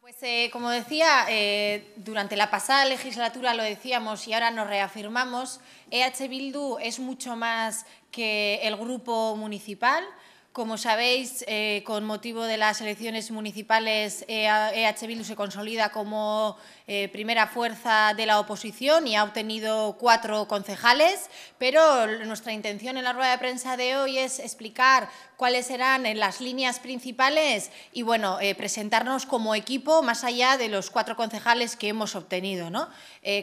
pues eh, como decía, eh, durante la pasada legislatura lo decíamos y ahora nos reafirmamos, EH Bildu es mucho más que el grupo municipal, como sabéis, eh, con motivo de las elecciones municipales, EH e Bildu se consolida como eh, primera fuerza de la oposición y ha obtenido cuatro concejales, pero nuestra intención en la rueda de prensa de hoy es explicar cuáles serán eh, las líneas principales y bueno, presentarnos como equipo más allá de los cuatro concejales que hemos obtenido. ¿no?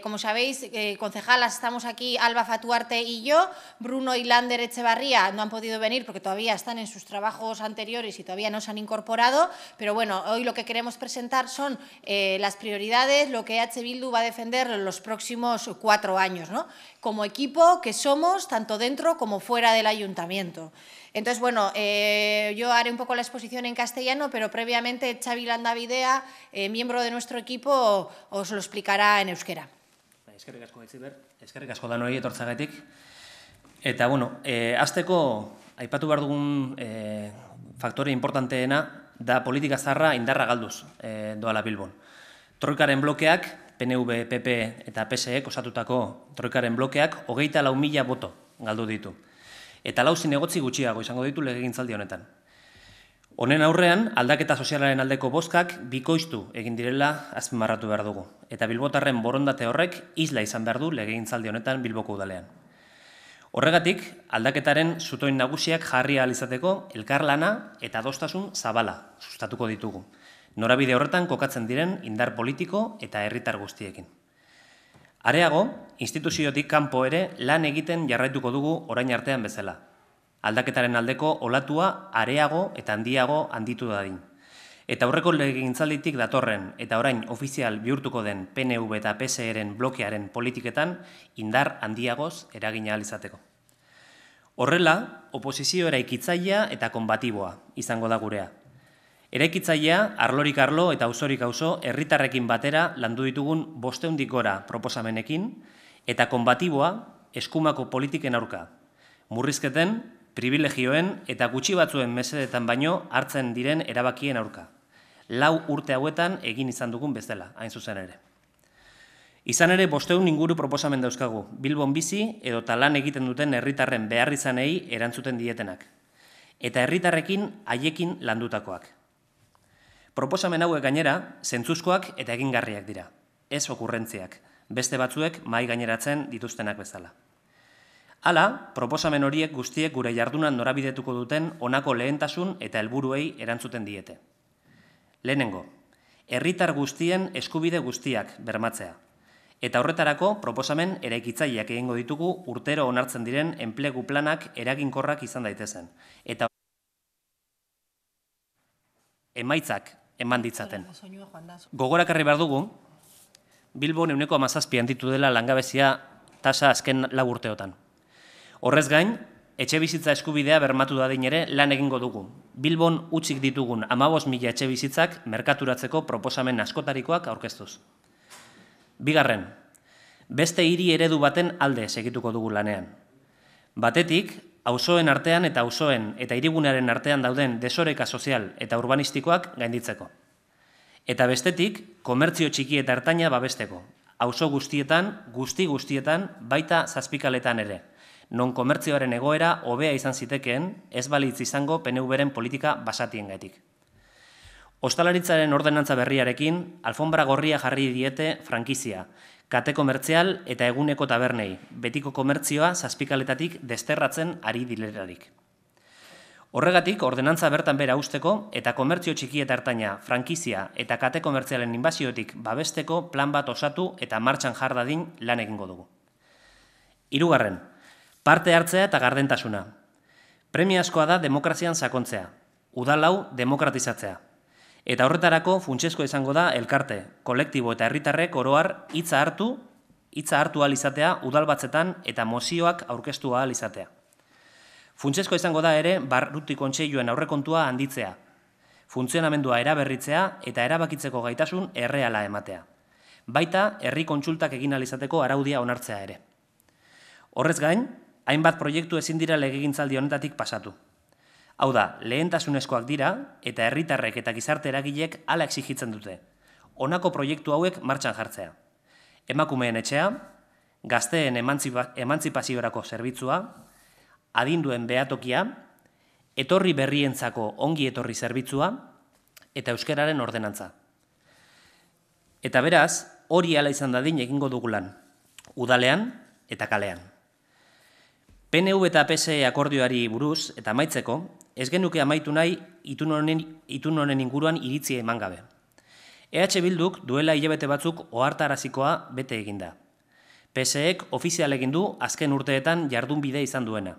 como sabéis, concejalas, estamos aquí Alba Fatuarte y yo, Bruno y Lander Echevarría no han podido venir porque todavía están en sus trabajos anteriores y todavía no se han incorporado, pero bueno, hoy lo que queremos presentar son eh, las prioridades, lo que H. Bildu va a defender en los próximos cuatro años, ¿no? como equipo que somos, tanto dentro como fuera del ayuntamiento. Entonces, bueno, eh, yo haré un poco la exposición en castellano, pero previamente Xavi Landavidea, eh, miembro de nuestro equipo, os lo explicará en euskera. Eskerrik asko, Eskerrik asko Eta, bueno, e, azteko aipatu behar dugun eh, faktore importanteena da politika zarra indarra galduz e, doala Bilbon. Troikaren blokeak, PNV, PP eta PSEek osatutako troikaren blokeak, hogeita lau mila boto galdu ditu. Eta lau zinegotzi gutxiago izango ditu legegin honetan. Honen aurrean, aldaketa sozialaren aldeko boskak bikoiztu egin direla azpimarratu behar dugu. Eta bilbotarren borondate horrek isla izan behar du legegin honetan bilboko udalean. Horregatik, aldaketaren zutoin nagusiak jarri alizateko elkarlana eta dostasun zabala sustatuko ditugu. Norabide horretan kokatzen diren indar politiko eta herritar guztiekin. Areago, instituziotik kanpo ere lan egiten jarraituko dugu orain artean bezala. Aldaketaren aldeko olatua areago eta handiago handitu dadin. Eta aurreko legintzalditik datorren eta orain ofizial bihurtuko den PNV eta PSEren blokearen politiketan indar handiagoz eragina alizateko. Horrela, oposizio eraikitzailea eta konbatiboa izango da gurea. Eraikitzailea, arlorik arlo eta auzorik auzo herritarrekin batera landu ditugun bosteundik gora proposamenekin, eta konbatiboa eskumako politiken aurka, murrizketen privilegioen eta gutxi batzuen mesedetan baino hartzen diren erabakien aurka. Lau urte hauetan egin izan dugun bezala, hain zuzen ere. Izan ere bosteun inguru proposamen dauzkagu, bilbon bizi edo talan egiten duten herritarren behar izanei erantzuten dietenak. Eta herritarrekin haiekin landutakoak. Proposamen hauek gainera, zentzuzkoak eta egingarriak dira. Ez okurrentziak, beste batzuek mai gaineratzen dituztenak bezala. Hala, proposamen horiek guztiek gure jardunan norabidetuko duten onako lehentasun eta helburuei erantzuten diete. Lehenengo, herritar guztien eskubide guztiak bermatzea. Eta horretarako proposamen eraikitzaileak egingo ditugu urtero onartzen diren enplegu planak eraginkorrak izan daitezen. Eta emaitzak eman ditzaten. Gogorakarri behar dugu, Bilbon euneko amazazpian ditu dela langabezia tasa azken lagurteotan. Horrez gain, etxe bizitza eskubidea bermatu dadin ere lan egingo dugu. Bilbon utzik ditugun amabos mila etxe bizitzak merkaturatzeko proposamen askotarikoak aurkeztuz. Bigarren, beste hiri eredu baten alde segituko dugu lanean. Batetik, auzoen artean eta auzoen eta hirigunearen artean dauden desoreka sozial eta urbanistikoak gainditzeko. Eta bestetik, komertzio txiki eta ertaina babesteko, auzo guztietan, guzti guztietan, baita zazpikaletan ere non komertzioaren egoera hobea izan zitekeen ez balitz izango PNV-ren politika basatien gaitik. Ostalaritzaren ordenantza berriarekin, alfombra gorria jarri diete frankizia, kate komertzial eta eguneko tabernei, betiko komertzioa zazpikaletatik desterratzen ari dilerarik. Horregatik, ordenantza bertan bera usteko eta komertzio txiki eta hartaina, frankizia eta kate komertzialen inbaziotik babesteko plan bat osatu eta martxan jardadin lan egingo dugu. Hirugarren, Parte hartzea eta gardentasuna. Premiazkoa da demokrazian sakontzea. Udalau demokratizatzea. Eta horretarako funtsesko izango da elkarte, kolektibo eta herritarrek oroar hitza hartu, hitza hartu ahal izatea udalbatzetan eta mozioak aurkeztu ahal izatea. Funtsesko izango da ere barruti kontseiluen aurrekontua handitzea, funtzionamendua eraberritzea eta erabakitzeko gaitasun erreala ematea. Baita, herri kontsultak egin izateko araudia onartzea ere. Horrez gain, hainbat proiektu ezin dira legegintzaldi honetatik pasatu. Hau da, lehentasunezkoak dira eta herritarrek eta gizarte eragilek hala exigitzen dute. Honako proiektu hauek martxan jartzea. Emakumeen etxea, gazteen emantzipaziorako zerbitzua, adinduen beatokia, etorri berrientzako ongi etorri zerbitzua eta euskararen ordenantza. Eta beraz, hori ala izan dadin egingo dugulan, udalean eta kalean. PNU eta PSE akordioari buruz eta amaitzeko, ez genuke amaitu nahi itun honen inguruan iritzi eman gabe. EH Bilduk duela hilabete batzuk ohartarazikoa bete eginda. PSEek ofizial egin du azken urteetan jardun bide izan duena.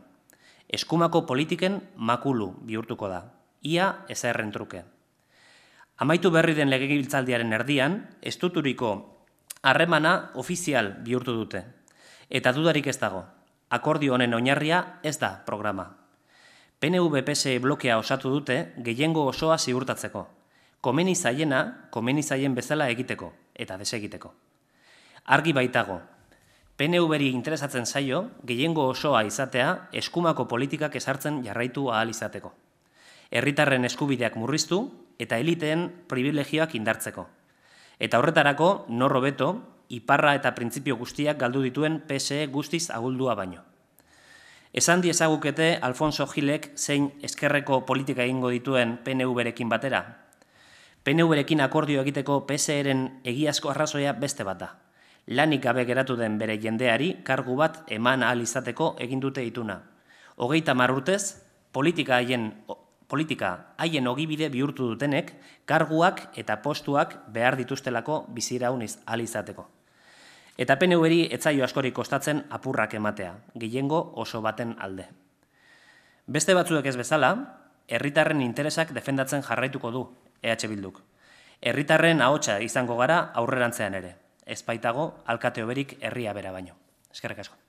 Eskumako politiken makulu bihurtuko da. Ia ezerren truke. Amaitu berri den legegibiltzaldiaren erdian, estuturiko harremana ofizial bihurtu dute. Eta dudarik ez dago akordio honen oinarria ez da programa. PNV-PS e blokea osatu dute gehiengo osoa ziurtatzeko. Komeni zaiena, komeni zaien bezala egiteko eta desegiteko. Argi baitago, PNV-ri interesatzen zaio gehiengo osoa izatea eskumako politikak esartzen jarraitu ahal izateko. Herritarren eskubideak murriztu eta eliteen privilegioak indartzeko. Eta horretarako, norro beto, iparra eta printzipio guztiak galdu dituen PSE guztiz aguldua baino. Esan diezagukete Alfonso Gilek zein eskerreko politika egingo dituen PNU berekin batera. PNU berekin akordio egiteko PSEren egiazko arrazoia beste bat da. Lanik gabe geratu den bere jendeari kargu bat eman ahal izateko egindute dituna. Hogeita marrutez, politika haien politika haien ogibide bihurtu dutenek karguak eta postuak behar dituztelako biziraunez alizateko. Eta PNV-ri etzaio askori kostatzen apurrak ematea, gehiengo oso baten alde. Beste batzuek ez bezala, herritarren interesak defendatzen jarraituko du EH Bilduk. Herritarren ahotsa izango gara aurrerantzean ere. Ezpaitago alkateoberik herria bera baino. Eskerrik asko.